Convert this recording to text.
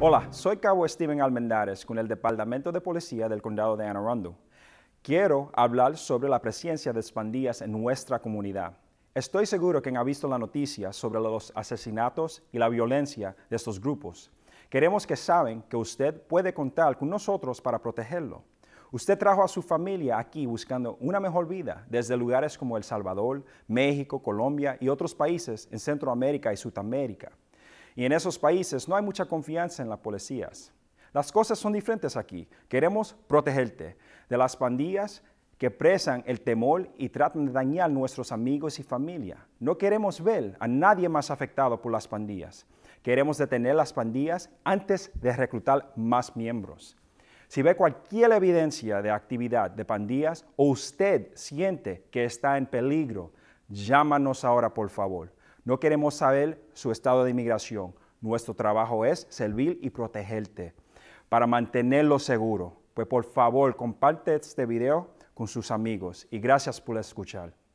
Hola, soy Cabo Steven Almendares con el Departamento de Policía del Condado de Anne Quiero hablar sobre la presencia de pandillas en nuestra comunidad. Estoy seguro que han visto la noticia sobre los asesinatos y la violencia de estos grupos. Queremos que saben que usted puede contar con nosotros para protegerlo. Usted trajo a su familia aquí buscando una mejor vida desde lugares como El Salvador, México, Colombia y otros países en Centroamérica y Sudamérica. Y en esos países no hay mucha confianza en las policías. Las cosas son diferentes aquí. Queremos protegerte de las pandillas que presan el temor y tratan de dañar a nuestros amigos y familia. No queremos ver a nadie más afectado por las pandillas. Queremos detener las pandillas antes de reclutar más miembros. Si ve cualquier evidencia de actividad de pandillas o usted siente que está en peligro, llámanos ahora por favor. No queremos saber su estado de inmigración. Nuestro trabajo es servir y protegerte para mantenerlo seguro. Pues por favor, comparte este video con sus amigos y gracias por escuchar.